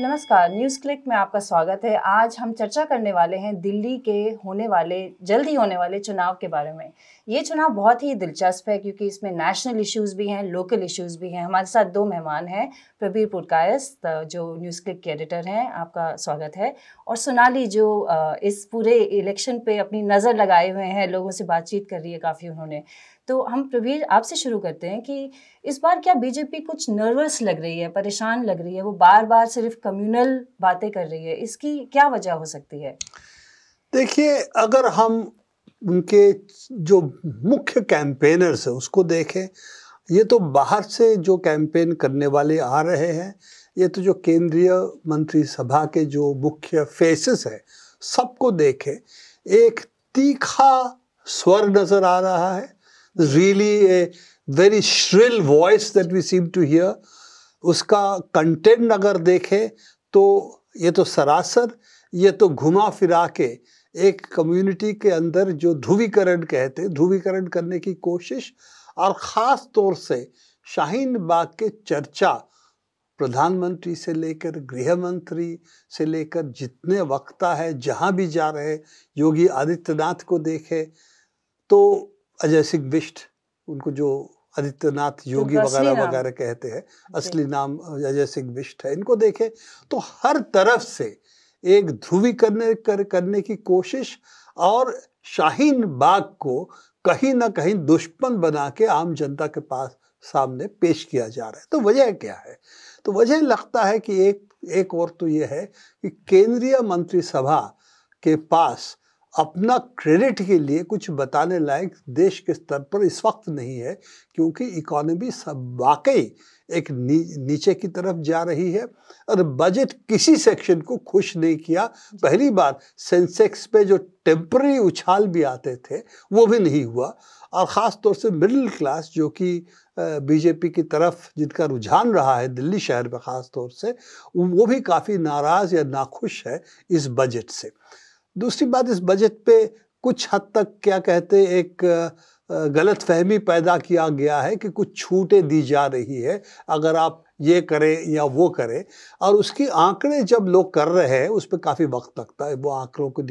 नमस्कार news click में आपका स्वागत है आज हम चर्चा करने वाले हैं दिल्ली के होने वाले जल्द ही होने वाले चुनाव के बारे में ये चुनाव बहुत ही दिलचस्प है क्योंकि इसमें नेशनल इश्यूज भी हैं लोकल इश्यूज भी हैं हमारे साथ दो मेहमान हैं प्रबीर पुरकायस जो न्यूज़ क्लिक के एडिटर हैं आपका स्वागत है और सोनाली जो इस पूरे इलेक्शन पे अपनी नज़र लगाए हुए हैं लोगों से बातचीत कर रही है काफ़ी उन्होंने तो हम प्रवीर आपसे शुरू करते हैं कि इस बार क्या बीजेपी कुछ नर्वस लग रही है परेशान लग रही है वो बार बार सिर्फ कम्युनल बातें कर रही है इसकी क्या वजह हो सकती है देखिए अगर हम उनके जो मुख्य कैंपेनर्स हैं उसको देखें ये तो बाहर से जो कैंपेन करने वाले आ रहे हैं ये तो जो केंद्रीय मंत्री सभा के जो मुख्य फेसेस है सबको देखें एक तीखा स्वर नज़र आ रहा है really a very shrill voice that we seem to hear उसका कंटेंट अगर देखें तो ये तो सरासर ये तो घुमा फिरा के एक कम्युनिटी के अंदर जो ध्रुवीकरण कहते ध्रुवीकरण करने की कोशिश और ख़ास तौर से शाहीन बाग के चर्चा प्रधानमंत्री से लेकर गृह मंत्री से लेकर जितने वक्ता है जहाँ भी जा रहे योगी आदित्यनाथ को देखे तो अजय सिंह बिष्ट उनको जो आदित्यनाथ तो योगी वगैरह वगैरह कहते हैं असली नाम अजय सिंह बिष्ट है इनको देखें तो हर तरफ से एक करने कर, करने की कोशिश और शाहीन बाग को कहीं ना कहीं दुश्मन बना के आम जनता के पास सामने पेश किया जा रहा है तो वजह क्या है तो वजह लगता है कि एक एक और तो यह है कि केंद्रीय मंत्रिसभा के पास अपना क्रेडिट के लिए कुछ बताने लायक देश के स्तर पर इस वक्त नहीं है क्योंकि इकोनॉमी सब वाकई एक नी, नीचे की तरफ जा रही है और बजट किसी सेक्शन को खुश नहीं किया पहली बार सेंसेक्स पे जो टेम्प्रेरी उछाल भी आते थे वो भी नहीं हुआ और ख़ास तौर से मिडिल क्लास जो कि बीजेपी की तरफ जिनका रुझान रहा है दिल्ली शहर में ख़ास तौर से वो भी काफ़ी नाराज़ या नाखुश है इस बजट से दूसरी बात इस बजट पे कुछ हद तक क्या कहते एक गलत फहमी पैदा किया गया है कि कुछ छूटें दी जा रही है अगर आप ये करे या वो करे और उसकी आंकड़े जब लोग कर रहे हैं उस पर काफ़ी वक्त लगता है वो आंकड़ों को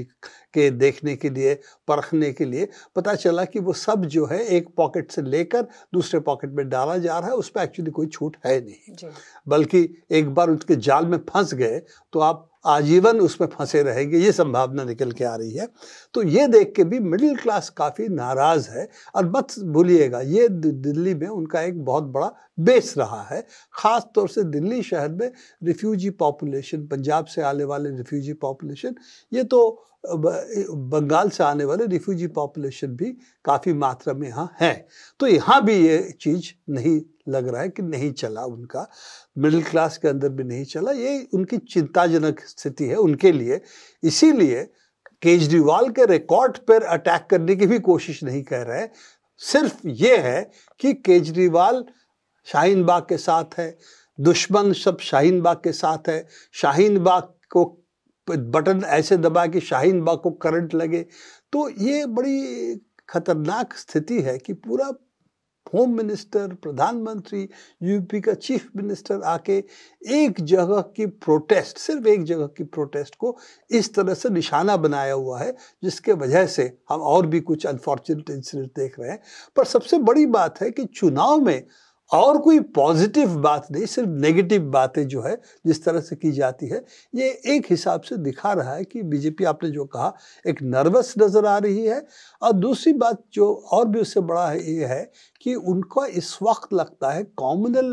के देखने के लिए परखने के लिए पता चला कि वो सब जो है एक पॉकेट से लेकर दूसरे पॉकेट में डाला जा रहा है उस पर एक्चुअली कोई छूट है नहीं बल्कि एक बार उसके जाल में फंस गए तो आप आजीवन उसमें फंसे रहेंगे ये संभावना निकल के आ रही है तो ये देख के भी मिडिल क्लास काफ़ी नाराज़ है और मत भूलिएगा ये दिल्ली में उनका एक बहुत बड़ा बेस रहा है ख़ास तौर से दिल्ली शहर में रिफ्यूजी पॉपुलेशन पंजाब से आने वाले रिफ्यूजी पॉपुलेशन ये तो बंगाल से आने वाले रिफ्यूजी पॉपुलेशन भी काफ़ी मात्रा में यहाँ है तो यहाँ भी ये चीज़ नहीं लग रहा है कि नहीं चला उनका मिडिल क्लास के अंदर भी नहीं चला ये उनकी चिंताजनक स्थिति है उनके लिए इसीलिए केजरीवाल के रिकॉर्ड पर अटैक करने की भी कोशिश नहीं कर रहे सिर्फ ये है कि केजरीवाल शाहीन बाग के साथ है दुश्मन सब शाहीन बाग के साथ है शाहीन बाग को बटन ऐसे दबाए कि शाहीन बाग को करंट लगे तो ये बड़ी खतरनाक स्थिति है कि पूरा होम मिनिस्टर प्रधानमंत्री यूपी का चीफ मिनिस्टर आके एक जगह की प्रोटेस्ट सिर्फ एक जगह की प्रोटेस्ट को इस तरह से निशाना बनाया हुआ है जिसके वजह से हम और भी कुछ अनफॉर्चुनेट इंसिडेंट देख रहे हैं पर सबसे बड़ी बात है कि चुनाव में और कोई पॉजिटिव बात नहीं सिर्फ नेगेटिव बातें जो है जिस तरह से की जाती है ये एक हिसाब से दिखा रहा है कि बीजेपी आपने जो कहा एक नर्वस नज़र आ रही है और दूसरी बात जो और भी उससे बड़ा है ये है कि उनका इस वक्त लगता है कॉमनल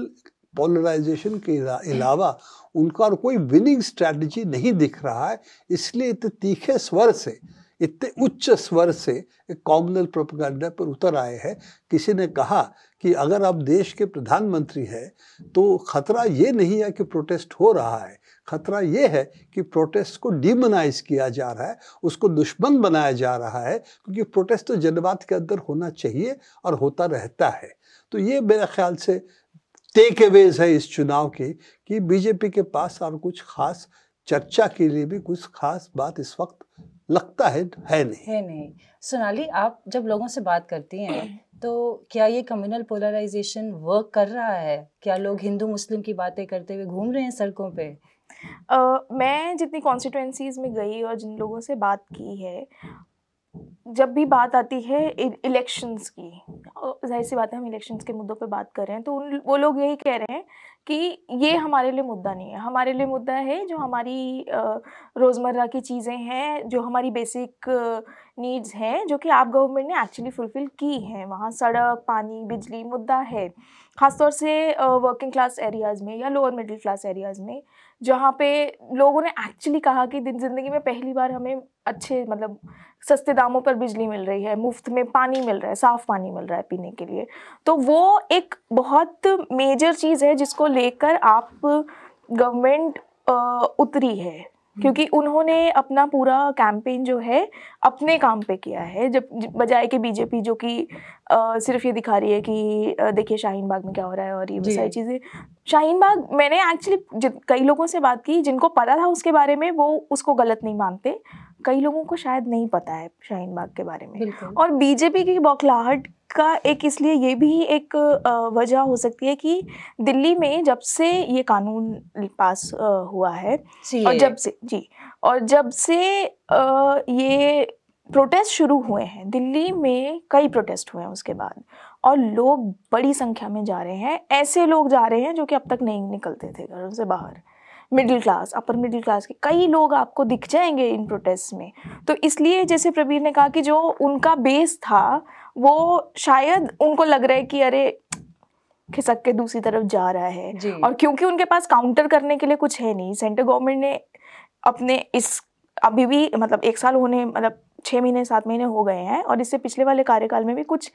पोलराइजेशन के अलावा उनका और कोई विनिंग स्ट्रैटेजी नहीं दिख रहा है इसलिए इतने तीखे स्वर से इतने उच्च स्वर से एक कॉमनल प्रोपगंडा पर उतर आए हैं किसी ने कहा कि अगर आप देश के प्रधानमंत्री हैं तो खतरा ये नहीं है कि प्रोटेस्ट हो रहा है खतरा ये है कि प्रोटेस्ट को डिमोनाइज किया जा रहा है उसको दुश्मन बनाया जा रहा है क्योंकि प्रोटेस्ट तो जनवाद के अंदर होना चाहिए और होता रहता है तो ये मेरे ख्याल से टेक अवेज है इस चुनाव के कि बीजेपी के पास और कुछ खास चर्चा के लिए भी कुछ खास बात इस वक्त लगता है है नहीं है नहीं सोनाली आप जब लोगों से बात करती हैं तो क्या ये कम्युनल पोलराइजेशन वर्क कर रहा है क्या लोग हिंदू मुस्लिम की बातें करते हुए घूम रहे हैं सड़कों पे Uh, मैं जितनी कॉन्स्टिट्यूंसीज़ में गई और जिन लोगों से बात की है जब भी बात आती है इलेक्शंस की जाहिर सी बात है हम इलेक्शंस के मुद्दों पे बात कर रहे हैं तो उन वो लोग यही कह रहे हैं कि ये हमारे लिए मुद्दा नहीं है हमारे लिए मुद्दा है जो हमारी रोज़मर्रा की चीज़ें हैं जो हमारी बेसिक नीड्स हैं जो कि आप गवर्नमेंट ने एक्चुअली फुलफ़िल की हैं वहाँ सड़क पानी बिजली मुद्दा है ख़ासतौर से वर्किंग क्लास एरियाज़ में या लोअर मिडिल क्लास एरियाज़ में जहाँ पे लोगों ने एक्चुअली कहा कि दिन जिंदगी में पहली बार हमें अच्छे मतलब सस्ते दामों पर बिजली मिल रही है मुफ्त में पानी मिल रहा है साफ़ पानी मिल रहा है पीने के लिए तो वो एक बहुत मेजर चीज़ है जिसको लेकर आप गवर्नमेंट उतरी है हम्म। क्योंकि उन्होंने अपना पूरा कैंपेन जो है अपने काम पे किया है जब बजाय कि बीजेपी जो कि सिर्फ ये दिखा रही है कि देखिए शाहीन बाग में क्या हो रहा है और ये वो सारी चीज़ें शाहीन बाग मैंने एक्चुअली कई लोगों से बात की जिनको पता था उसके बारे में वो उसको गलत नहीं मानते कई लोगों को शायद नहीं पता है शाहीन बाग के बारे में और बीजेपी की बौखलाहट का एक इसलिए ये भी एक वजह हो सकती है कि दिल्ली में जब से ये कानून पास हुआ है और जब से जी और जब से ये प्रोटेस्ट शुरू हुए हैं दिल्ली में कई प्रोटेस्ट हुए हैं उसके बाद और लोग बड़ी संख्या में जा रहे हैं ऐसे लोग जा रहे हैं जो कि अब तक नहीं निकलते थे घरों से बाहर middle class upper middle class के कई लोग आपको दिख जाएंगे इन प्रोटेस्ट में तो इसलिए जैसे प्रवीर ने कहा कि जो उनका बेस था वो शायद उनको लग रहा है कि अरे खिसक के दूसरी तरफ जा रहा है और क्योंकि उनके पास काउंटर करने के लिए कुछ है नहीं सेंट्रल गवर्नमेंट ने अपने इस अभी भी मतलब एक साल होने मतलब छः महीने सात महीने हो गए हैं और इससे पिछले वाले कार्यकाल में भी कुछ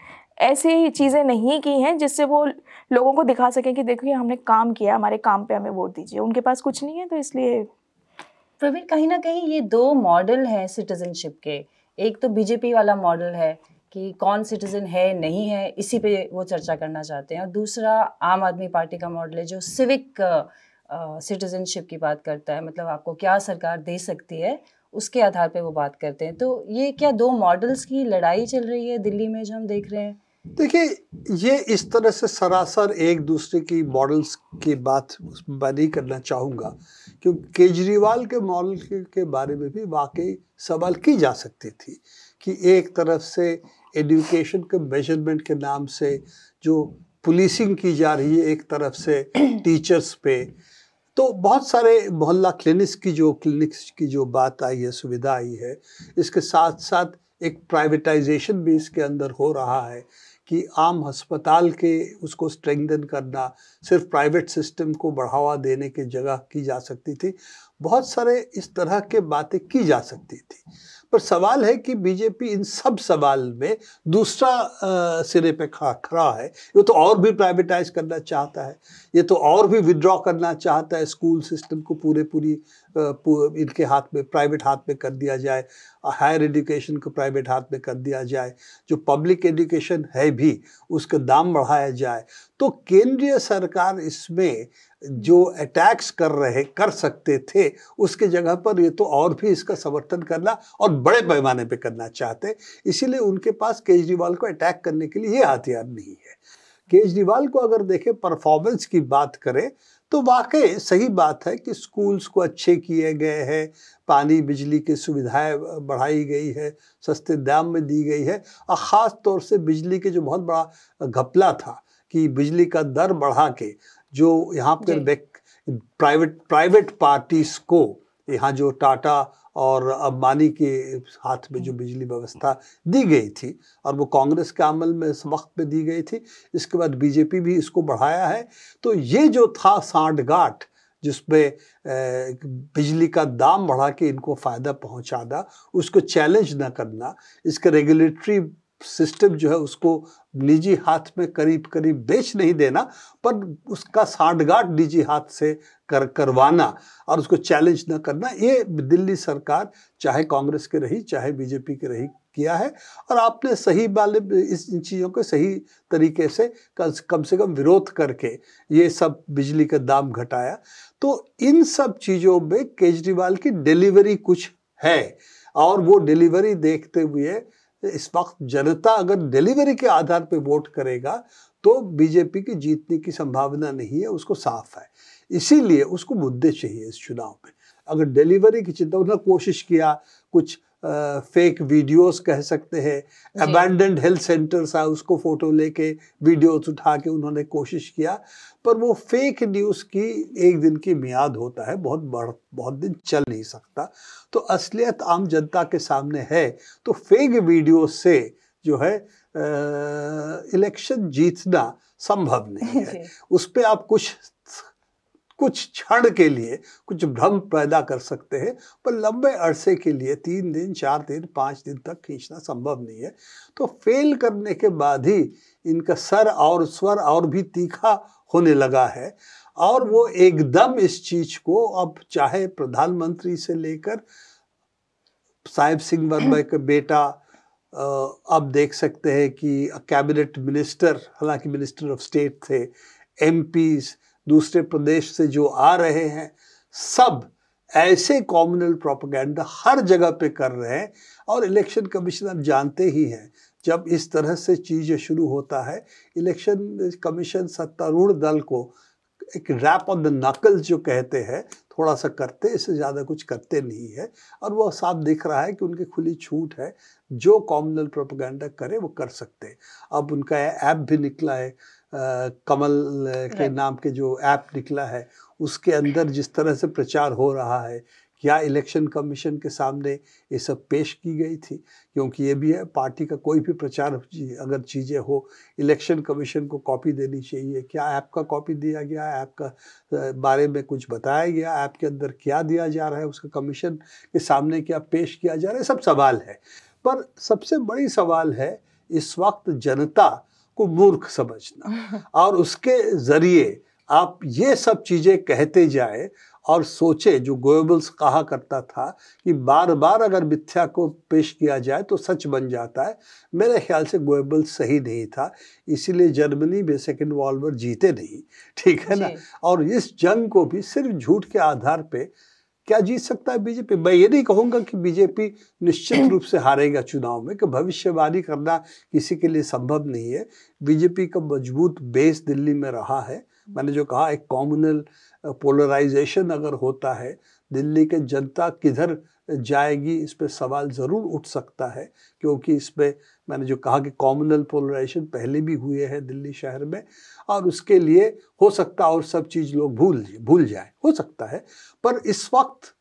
ऐसी चीज़ें नहीं की हैं जिससे वो लोगों को दिखा सकें कि देखिए हमने काम किया हमारे काम पे हमें वोट दीजिए उनके पास कुछ नहीं है तो इसलिए प्रवीण कहीं ना कहीं ये दो मॉडल हैं सिटीजनशिप के एक तो बीजेपी वाला मॉडल है कि कौन सिटीजन है नहीं है इसी पे वो चर्चा करना चाहते हैं और दूसरा आम आदमी पार्टी का मॉडल है जो सिविक सिटीजनशिप की बात करता है मतलब आपको क्या सरकार दे सकती है उसके आधार पे वो बात करते हैं तो ये क्या दो मॉडल्स की लड़ाई चल रही है दिल्ली में जो हम देख रहे हैं देखिए ये इस तरह से सरासर एक दूसरे की मॉडल्स की बात मैं नहीं करना चाहूँगा क्योंकि केजरीवाल के मॉडल के, के बारे में भी वाकई सवाल की जा सकती थी कि एक तरफ से एडुकेशन के मेजरमेंट के नाम से जो पुलिसिंग की जा रही है एक तरफ से टीचर्स पे तो बहुत सारे मोहल्ला क्लिनिक्स की जो क्लिनिक्स की जो बात आई है सुविधा आई है इसके साथ साथ एक प्राइवेटाइजेशन भी इसके अंदर हो रहा है कि आम अस्पताल के उसको स्ट्रेंथन करना सिर्फ प्राइवेट सिस्टम को बढ़ावा देने के जगह की जा सकती थी बहुत सारे इस तरह के बातें की जा सकती थी पर सवाल है कि बीजेपी इन सब सवाल में दूसरा आ, सिरे पे खड़ा खड़ा है ये तो और भी प्राइवेटाइज करना चाहता है ये तो और भी विड्रॉ करना चाहता है स्कूल सिस्टम को पूरे पूरी इनके हाथ में प्राइवेट हाथ में कर दिया जाए हायर एजुकेशन को प्राइवेट हाथ में कर दिया जाए जो पब्लिक एजुकेशन है भी उसका दाम बढ़ाया जाए तो केंद्रीय सरकार इसमें जो अटैक्स कर रहे कर सकते थे उसके जगह पर ये तो और भी इसका समर्थन करना और बड़े पैमाने पे करना चाहते इसीलिए उनके पास केजरीवाल को अटैक करने के लिए ये हथियार नहीं है केजरीवाल को अगर देखें परफॉर्मेंस की बात करें तो वाकई सही बात है कि स्कूल्स को अच्छे किए गए हैं पानी बिजली की सुविधाएं बढ़ाई गई है सस्ते दाम में दी गई है और ख़ास तौर से बिजली के जो बहुत बड़ा घपला था कि बिजली का दर बढ़ा के जो यहाँ पर प्राइवेट प्राइवेट पार्टीज को यहाँ जो टाटा और अंबानी के हाथ में जो बिजली व्यवस्था दी गई थी और वो कांग्रेस के अमल में इस वक्त में दी गई थी इसके बाद बीजेपी भी इसको बढ़ाया है तो ये जो था सांठगांठ जिसमें बिजली का दाम बढ़ा के इनको फ़ायदा पहुँचाना उसको चैलेंज ना करना इसके रेगुलेटरी सिस्टम जो है उसको निजी हाथ में करीब करीब बेच नहीं देना पर उसका सांठगांठ निजी हाथ से कर करवाना और उसको चैलेंज न करना ये दिल्ली सरकार चाहे कांग्रेस के रही चाहे बीजेपी के रही किया है और आपने सही वाले इस इन चीज़ों को सही तरीके से कम से कम विरोध करके ये सब बिजली का दाम घटाया तो इन सब चीज़ों में केजरीवाल की डिलीवरी कुछ है और वो डिलीवरी देखते हुए इस वक्त जनता अगर डिलीवरी के आधार पर वोट करेगा तो बीजेपी की जीतने की संभावना नहीं है उसको साफ है इसीलिए उसको मुद्दे चाहिए इस चुनाव में अगर डिलीवरी की चिंता उन्होंने कोशिश किया कुछ फेक वीडियोस कह सकते हैं अबैंडेंड हेल्थ सेंटर्स आए उसको फ़ोटो लेके वीडियोस उठा के उन्होंने कोशिश किया पर वो फेक न्यूज़ की एक दिन की मियाद होता है बहुत बढ़ बहुत दिन चल नहीं सकता तो असलियत आम जनता के सामने है तो फेक वीडियो से जो है इलेक्शन जीतना संभव नहीं है उस पर आप कुछ कुछ क्षण के लिए कुछ भ्रम पैदा कर सकते हैं पर लंबे अरसे के लिए तीन दिन चार दिन पाँच दिन तक खींचना संभव नहीं है तो फेल करने के बाद ही इनका सर और स्वर और भी तीखा होने लगा है और वो एकदम इस चीज को अब चाहे प्रधानमंत्री से लेकर साहिब सिंह वर्मा का बेटा अब देख सकते हैं कि कैबिनेट मिनिस्टर हालांकि मिनिस्टर ऑफ स्टेट थे एम पीज़ दूसरे प्रदेश से जो आ रहे हैं सब ऐसे कॉमनल प्रोपागेंडा हर जगह पे कर रहे हैं और इलेक्शन कमीशन आप जानते ही हैं जब इस तरह से चीज़ें शुरू होता है इलेक्शन कमीशन सत्तारूढ़ दल को एक रैप ऑन द नकल जो कहते हैं थोड़ा सा करते इससे ज़्यादा कुछ करते नहीं है और वो साफ दिख रहा है कि उनकी खुली छूट है जो कॉमनल प्रोपोगंडा करे वो कर सकते अब उनका ऐप भी निकला है कमल के नाम के जो ऐप निकला है उसके अंदर जिस तरह से प्रचार हो रहा है क्या इलेक्शन कमीशन के सामने ये सब पेश की गई थी क्योंकि ये भी है पार्टी का कोई भी प्रचार अगर चीज़ें हो इलेक्शन कमीशन को कॉपी देनी चाहिए क्या ऐप का कॉपी दिया गया ऐप का बारे में कुछ बताया गया ऐप के अंदर क्या दिया जा रहा है उसका कमीशन के सामने क्या पेश किया जा रहा है सब सवाल है पर सबसे बड़ी सवाल है इस वक्त जनता को मूर्ख समझना और उसके जरिए आप ये सब चीज़ें कहते जाए और सोचे जो गोयबल्स कहा करता था कि बार बार अगर मिथ्या को पेश किया जाए तो सच बन जाता है मेरे ख्याल से गोयबल्स सही नहीं था इसीलिए जर्मनी में सेकेंड वॉल्वर जीते नहीं ठीक है ना और इस जंग को भी सिर्फ झूठ के आधार पे क्या जीत सकता है बीजेपी मैं ये नहीं कहूँगा कि बीजेपी निश्चित रूप से हारेगा चुनाव में कि भविष्यवाणी करना किसी के लिए संभव नहीं है बीजेपी का मजबूत बेस दिल्ली में रहा है मैंने जो कहा एक कॉमनल पोलराइजेशन uh, अगर होता है दिल्ली के जनता किधर जाएगी इस पर सवाल ज़रूर उठ सकता है क्योंकि इस पर मैंने जो कहा कि कॉमनल पोलराइजेशन पहले भी हुए हैं दिल्ली शहर में और उसके लिए हो सकता और सब चीज़ लोग भूल भूल जाए हो सकता है पर इस वक्त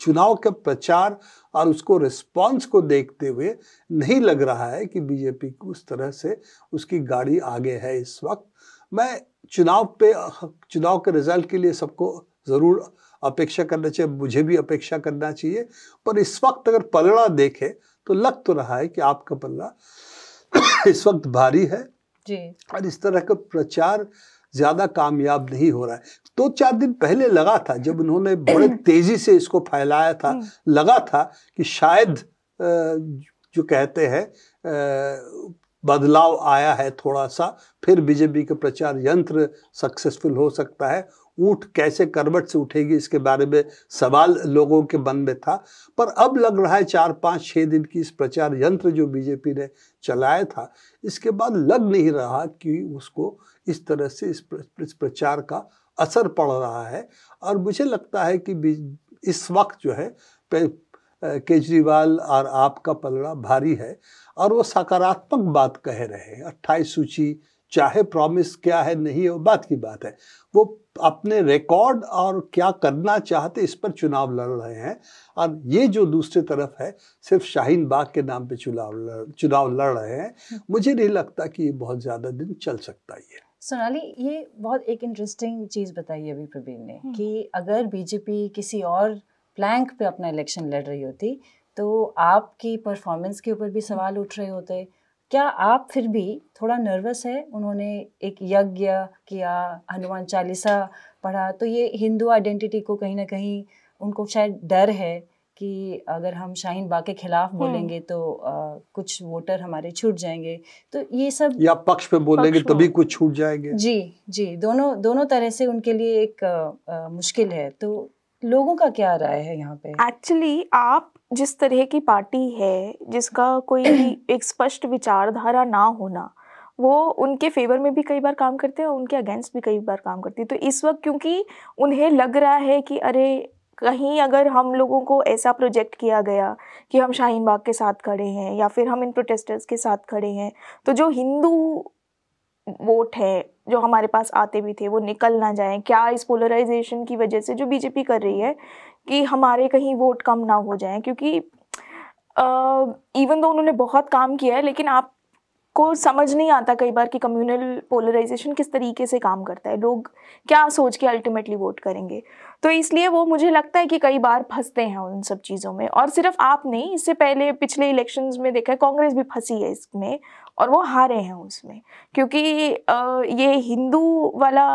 चुनाव के प्रचार और उसको रिस्पांस को देखते हुए नहीं लग रहा है कि बीजेपी को उस तरह से उसकी गाड़ी आगे है इस वक्त मैं चुनाव पे चुनाव के रिजल्ट के लिए सबको ज़रूर अपेक्षा करना चाहिए मुझे भी अपेक्षा करना चाहिए पर इस वक्त अगर पलड़ा देखे तो लग तो रहा है कि आपका पल्ला इस वक्त भारी है जी। और इस तरह का प्रचार ज्यादा कामयाब नहीं हो रहा है दो तो चार दिन पहले लगा था जब उन्होंने बड़े तेजी से इसको फैलाया था हम्म। लगा था कि शायद जो कहते हैं बदलाव आया है थोड़ा सा फिर बीजेपी का प्रचार यंत्र सक्सेसफुल हो सकता है ऊँट कैसे करवट से उठेगी इसके बारे में सवाल लोगों के मन में था पर अब लग रहा है चार पाँच छः दिन की इस प्रचार यंत्र जो बीजेपी ने चलाया था इसके बाद लग नहीं रहा कि उसको इस तरह से इस प्रचार का असर पड़ रहा है और मुझे लगता है कि इस वक्त जो है केजरीवाल और आपका पलड़ा भारी है और वो सकारात्मक बात कह रहे हैं अट्ठाईस सूची चाहे प्रॉमिस क्या है नहीं है वो बात की बात है वो अपने रिकॉर्ड और क्या करना चाहते इस पर चुनाव लड़ रहे हैं और ये जो दूसरी तरफ है सिर्फ शाहीन बाग के नाम पे चुनाव लड़ चुनाव लड़ रहे हैं हम्म। मुझे नहीं लगता कि ये बहुत ज़्यादा दिन चल सकता है सोनाली ये बहुत एक इंटरेस्टिंग चीज़ बताई अभी प्रवीण ने हम्म। कि अगर बीजेपी किसी और प्लैंक पे अपना इलेक्शन लड़ रही होती तो आपकी परफॉर्मेंस के ऊपर भी सवाल उठ रहे होते क्या आप फिर भी थोड़ा नर्वस है उन्होंने एक यज्ञ किया हनुमान चालीसा पढ़ा तो ये हिंदू आइडेंटिटी को कहीं ना कहीं उनको शायद डर है कि अगर हम शाहीन बाग के खिलाफ हम्म। बोलेंगे तो आ, कुछ वोटर हमारे छूट जाएंगे तो ये सब या पक्ष पे बोलेंगे पक्ष तभी कुछ छूट जाएंगे जी जी दोनों दोनों तरह से उनके लिए एक आ, आ, मुश्किल है तो लोगों का क्या राय है यहाँ पे एक्चुअली आप जिस तरह की पार्टी है जिसका कोई एक स्पष्ट विचारधारा ना होना वो उनके फेवर में भी कई बार काम करते हैं और उनके अगेंस्ट भी कई बार काम करती है तो इस वक्त क्योंकि उन्हें लग रहा है कि अरे कहीं अगर हम लोगों को ऐसा प्रोजेक्ट किया गया कि हम शाहीन बाग के साथ खड़े हैं या फिर हम इन प्रोटेस्टर्स के साथ खड़े हैं तो जो हिंदू वोट है जो हमारे पास आते भी थे वो निकल ना जाएं क्या इस पोलराइजेशन की वजह से जो बीजेपी कर रही है कि हमारे कहीं वोट कम ना हो जाएं क्योंकि इवन uh, दो उन्होंने बहुत काम किया है लेकिन आप को समझ नहीं आता कई बार कि कम्युनल पोलराइजेशन किस तरीके से काम करता है लोग क्या सोच के अल्टीमेटली वोट करेंगे तो इसलिए वो मुझे लगता है कि कई बार फंसते हैं उन सब चीज़ों में और सिर्फ आप नहीं इससे पहले पिछले इलेक्शन में देखा है कांग्रेस भी फंसी है इसमें और वो हारे हैं उसमें क्योंकि ये हिंदू वाला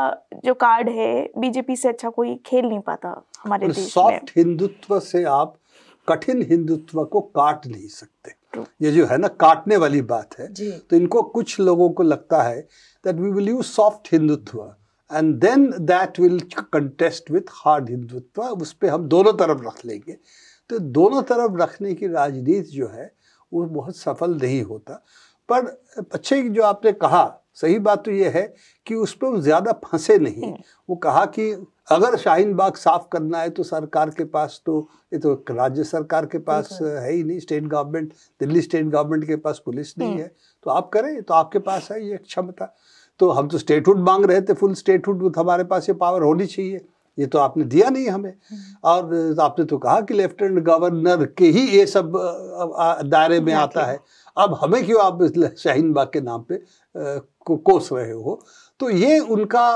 जो कार्ड है बीजेपी से अच्छा कोई खेल नहीं पाता हमारे देश में सॉफ्ट हिंदुत्व से आप कठिन हिंदुत्व को काट नहीं सकते तो ये जो है ना काटने वाली बात है तो इनको कुछ लोगों को लगता है that we will use soft Hindutva and then that will contest with hard Hindutva उस पर हम दोनों तरफ रख लेंगे तो दोनों तरफ रखने की राजनीति जो है वो बहुत सफल नहीं होता पर अच्छे जो आपने कहा सही बात तो ये है कि उस पर वो ज़्यादा फंसे नहीं हम्म। वो कहा कि अगर शाहीन बाग साफ करना है तो सरकार के पास तो ये तो राज्य सरकार के पास है ही नहीं state government Delhi state government के पास पुलिस नहीं हम्म। है तो आप करें तो आपके पास है ये क्षमता तो हम तो स्टेटहुड मांग रहे थे फुल स्टेटहुड तो हमारे पास ये पावर होनी चाहिए ये तो आपने दिया नहीं हमें हम्म। और आपने तो कहा कि लेफ्टिनेंट गवर्नर के ही ये सब दायरे में आता है अब हमें क्यों आप शाहीन बाग के नाम पे कोस रहे हो तो ये उनका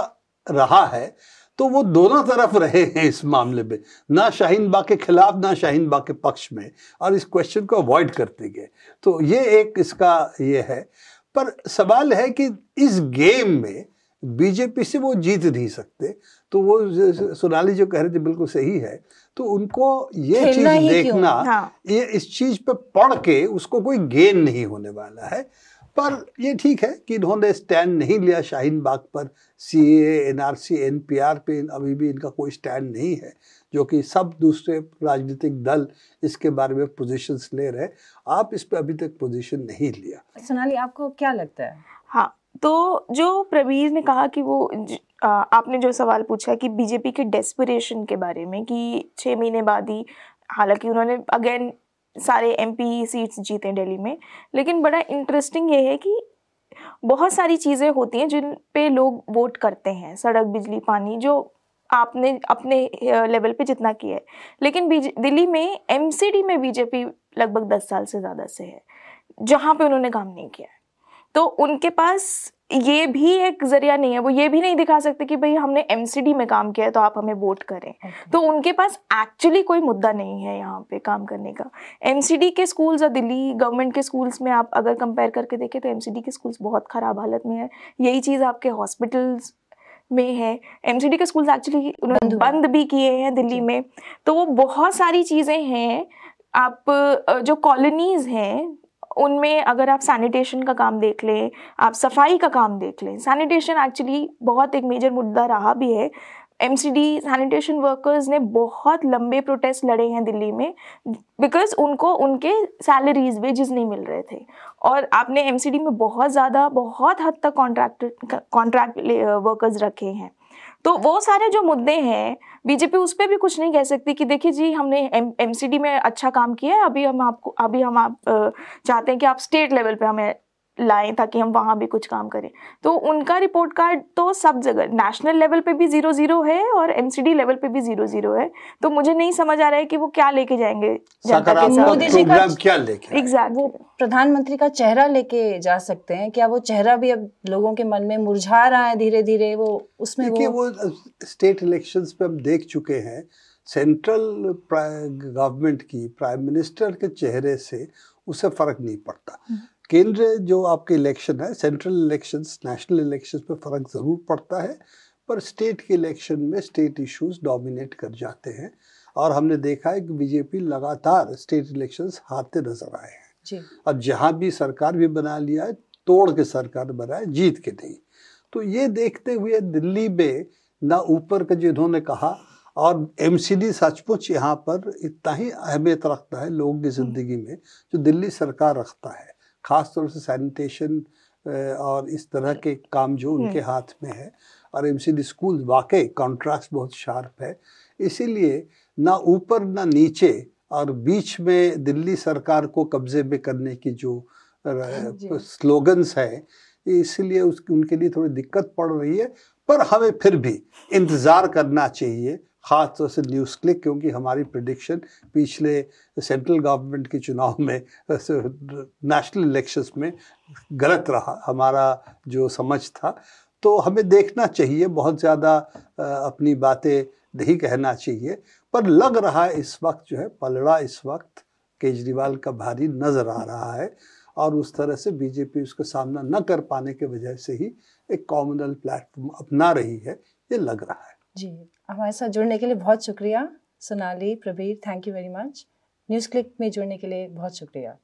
रहा है तो वो दोनों तरफ रहे हैं इस मामले में ना शाहीन बाग के खिलाफ ना शाहीन बाग के पक्ष में और इस क्वेश्चन को अवॉइड करते गए तो ये एक इसका ये है पर सवाल है कि इस गेम में बीजेपी से वो जीत नहीं सकते तो वो सोनाली जो कह रहे थे बिल्कुल सही है तो उनको ये चीज देखना हाँ। ये इस चीज पे पढ़ के उसको कोई गेन नहीं होने वाला है पर ये ठीक है कि इन्होंने स्टैंड नहीं लिया शाहीन बाग पर C A N R C N P R पे अभी भी इनका कोई स्टैंड नहीं है जो कि सब दूसरे राजनीतिक दल इसके बारे में पोजीशंस ले रहे आप इस पर अभी तक पोजीशन नहीं लिया सोनाली आपको क्या लगता है हाँ तो जो प्रवीर ने कहा कि वो आपने जो सवाल पूछा कि बीजेपी के डेस्परेशन के बारे में कि छः महीने बाद ही हालांकि उन्होंने अगेन सारे एम सीट्स जीते हैं दिल्ली में लेकिन बड़ा इंटरेस्टिंग ये है कि बहुत सारी चीज़ें होती हैं जिन पे लोग वोट करते हैं सड़क बिजली पानी जो आपने अपने लेवल पे जितना किया है लेकिन दिल्ली में एम में बीजेपी लगभग दस साल से ज़्यादा से है जहाँ पे उन्होंने काम नहीं किया है तो उनके पास ये भी एक जरिया नहीं है वो ये भी नहीं दिखा सकते कि भाई हमने एमसीडी में काम किया है तो आप हमें वोट करें तो उनके पास एक्चुअली कोई मुद्दा नहीं है यहाँ पे काम करने का एमसीडी के स्कूल्स और दिल्ली गवर्नमेंट के स्कूल्स में आप अगर कंपेयर करके देखें तो एमसीडी के स्कूल्स बहुत ख़राब हालत में है यही चीज़ आपके हॉस्पिटल्स में है एमसीडी के स्कूल्स एक्चुअली उन्होंने बंद भी किए हैं दिल्ली में तो वो बहुत सारी चीज़ें हैं आप जो कॉलोनीज़ हैं उनमें अगर आप सैनिटेशन का काम देख लें आप सफाई का काम देख लें सैनिटेशन एक्चुअली बहुत एक मेजर मुद्दा रहा भी है M C D sanitation workers ने बहुत लंबे प्रोटेस्ट लड़े हैं दिल्ली में बिकॉज उनको उनके सैलरीज वेजेस नहीं मिल रहे थे और आपने एम सी डी में बहुत ज़्यादा बहुत हद तक कॉन्ट्रैक्ट कॉन्ट्रैक्ट वर्कर्स रखे हैं तो वो सारे जो मुद्दे हैं बीजेपी उस पर भी कुछ नहीं कह सकती कि देखिए जी हमने एम में अच्छा काम किया है अभी हम आपको अभी हम आप चाहते हैं कि आप स्टेट लेवल पे हमें लाएं ताकि हम वहाँ भी कुछ काम करें तो उनका रिपोर्ट कार्ड तो सब जगह नेशनल लेवल पे भी ज़ीरो ज़ीरो है और एमसीडी लेवल पे भी ज़ीरो ज़ीरो है तो मुझे नहीं समझ आ रहा है कि वो क्या लेके जाएंगे मोदी जी का क्या लेके एग्जैक्ट वो प्रधानमंत्री का चेहरा लेके जा सकते हैं क्या वो चेहरा भी अब लोगों के मन में मुरझा रहा है धीरे धीरे वो उसमें वो, स्टेट इलेक्शन पे हम देख चुके हैं सेंट्रल गवर्नमेंट की प्राइम मिनिस्टर के चेहरे से उसे फर्क नहीं पड़ता हम्म। केंद्र जो आपके इलेक्शन है सेंट्रल इलेक्शंस नेशनल इलेक्शंस पर फ़र्क ज़रूर पड़ता है पर स्टेट के इलेक्शन में स्टेट इश्यूज डोमिनेट कर जाते हैं और हमने देखा है कि बीजेपी लगातार स्टेट इलेक्शंस हारते नजर आए हैं और जहाँ भी सरकार भी बना लिया है तोड़ के सरकार बनाए जीत के नहीं तो ये देखते हुए दिल्ली में ना ऊपर का जो इन्होंने कहा और एम सचमुच यहाँ पर इतना ही अहमियत रखता है लोगों की हम्म। ज़िंदगी में जो दिल्ली सरकार रखता है ख़ास तौर से सैनिटेशन और इस तरह के काम जो हम्म। उनके हाथ में है और एम सी स्कूल वाकई कॉन्ट्रास्ट बहुत शार्प है इसीलिए ना ऊपर ना नीचे और बीच में दिल्ली सरकार को कब्जे में करने की जो स्लोगन्स है इसलिए उस उनके लिए थोड़ी दिक्कत पड़ रही है पर हमें फिर भी इंतज़ार करना चाहिए ख़ास तौर से न्यूज़ क्लिक क्योंकि हमारी प्रडिक्शन पिछले सेंट्रल गवर्नमेंट के चुनाव में नेशनल इलेक्शंस में गलत रहा हमारा जो समझ था तो हमें देखना चाहिए बहुत ज़्यादा अपनी बातें नहीं कहना चाहिए पर लग रहा है इस वक्त जो है पलड़ा इस वक्त केजरीवाल का भारी नज़र आ रहा है और उस तरह से बीजेपी उसका सामना न कर पाने के वजह से ही एक कॉमनल प्लेटफॉर्म अपना रही है ये लग रहा है जी हमारे साथ जुड़ने के लिए बहुत शुक्रिया Sonali Prabir thank you very much NewsClick में जुड़ने के लिए बहुत शुक्रिया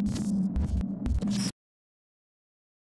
Thank you.